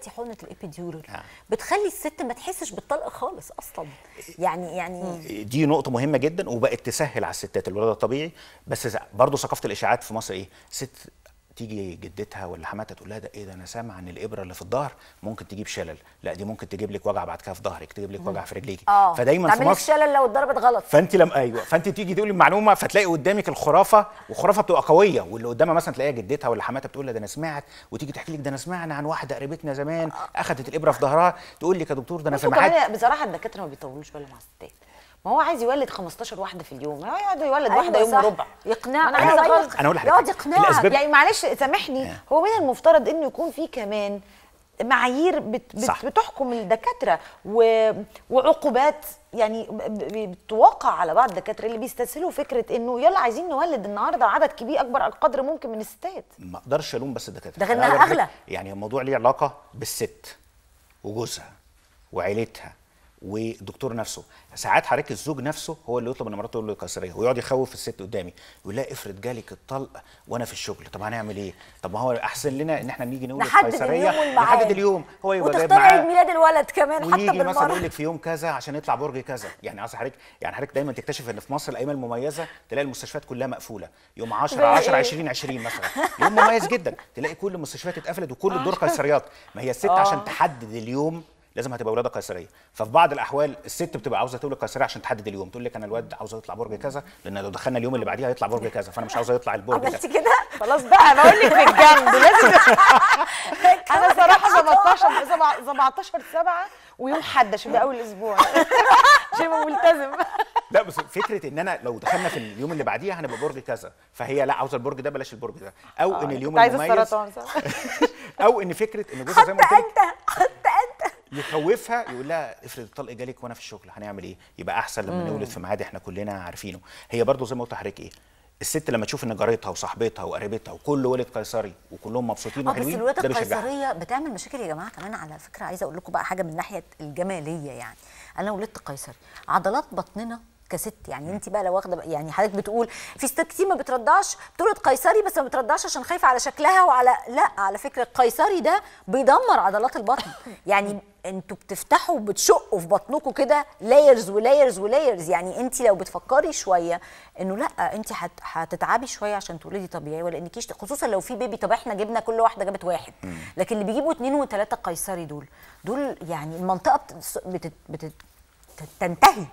دلوقتي حقنه الابيديورال نعم. بتخلي الست ما تحسش بالطلق خالص اصلا يعني يعني دي نقطه مهمه جدا وبقت تسهل على الستات الولاده الطبيعي بس برضه ثقافه الاشاعات في مصر ايه ست تيجي جدتها ولا حماتها تقول لها ده ايه ده انا سامعه ان الابره اللي في الظهر ممكن تجيب شلل لا دي ممكن تجيب لك وجع بعد كده في ظهرك تجيب لك وجع في رجليكي آه. فدايما في مصر شلل لو اتضربت غلط فانت لما ايوه فانت تيجي تقولي المعلومه فتلاقي قدامك الخرافه وخرافه بتبقى قويه واللي قدامها مثلا تلاقيها جدتها ولا حماتها بتقول لها ده انا سمعت وتيجي تحكي لك ده انا سمعنا عن واحده قريبتنا زمان اخذت الابره في ظهرها تقول لك يا دكتور ده انا في ميعاد بصراحه الدكاتره ما بيطولوش بالهم على الستات ما هو عايز يولد 15 واحده في اليوم هو يقعد يولد أيوة واحده يوم وربع يقنع انا عايز أيوة. انا اقول لحضرتك يقنع يعني معلش سامحني آه. هو من المفترض انه يكون في كمان معايير بت صح. بتحكم الدكاتره و... وعقوبات يعني بتوقع على بعض الدكاتره اللي بيستسهلوا فكره انه يلا عايزين نولد النهارده عدد كبير اكبر قدر ممكن من الستات ما اقدرش الوم بس الدكاتره غنى اغلى يعني الموضوع ليه علاقه بالست وجوزها وعيلتها والدكتور نفسه ساعات حضرتك الزوج نفسه هو اللي يطلب من مراته تقول له قيصريه ويقعد يخوف الست قدامي ويقول لها افرض جالك الطلق وانا في الشغل طب هنعمل ايه طب ما هو احسن لنا ان احنا نيجي نقول القيصريه لحد اليوم هو يبقى وتختار عيد ميلاد الولد كمان حتى بالمره مثلا يقول لك في يوم كذا عشان يطلع برج كذا يعني عايز حضرتك يعني حضرتك دايما تكتشف ان في مصر الايام المميزه تلاقي المستشفيات كلها مقفوله يوم 10 10 20 20 مثلا يوم مميز جدا تلاقي كل المستشفيات اتقفلت وكل آه. الدور قيصريات ما هي الست آه. عشان تحدد اليوم لازم هتبقى ولاده قيصريه ففي بعض الاحوال الست بتبقى عاوزه تولد قيصريه عشان تحدد اليوم تقول لك انا الواد عاوز يطلع برج كذا لان لو دخلنا اليوم اللي بعديها هيطلع برج كذا فانا مش عاوزه يطلع البرج عملت كده خلاص بقى بقول لك في الجنب لازم انا صراحه 17 17 7 ويوم حد عشان ده اول اسبوع عشان ملتزم لا بس فكره ان انا لو دخلنا في اليوم اللي بعديها هنبقى برج كذا فهي لا عاوزه البرج ده بلاش البرج ده او آه، ان يعني اليوم المميز او ان فكره ان جوزها زي ما قلت يخوفها يقول لها افرض الطلق جالك وانا في الشغل هنعمل ايه يبقى احسن لما نولد في ميعاد احنا كلنا عارفينه هي برضه زي ما قلت لحضرتك ايه الست لما تشوف ان جارتها وصاحبتها وقريبتها وكل ولد قيصري وكلهم مبسوطين اه، وحلوين بس الولادة القيصريه بتعمل مشاكل يا جماعه كمان على فكره عايزه اقول لكم بقى حاجه من ناحيه الجماليه يعني انا ولدت قيصري عضلات بطننا كست يعني انت بقى لو واخده يعني حضرتك بتقول في ستات كتير ما بترضعش بتولد قيصري بس ما بترضعش عشان خايفه على شكلها وعلى لا على فكره القيصري ده بيدمر عضلات البطن يعني انتوا بتفتحوا وبتشقوا في بطنكم كده لايرز ولايرز ولايرز يعني انت لو بتفكري شويه انه لا انت هتتعبي شويه عشان تولدي طبيعي ولا انكيش خصوصا لو في بيبي طب احنا جبنا كل واحده جابت واحد لكن اللي بيجيبوا اثنين وثلاثه قيصري دول دول يعني المنطقه بتنتهي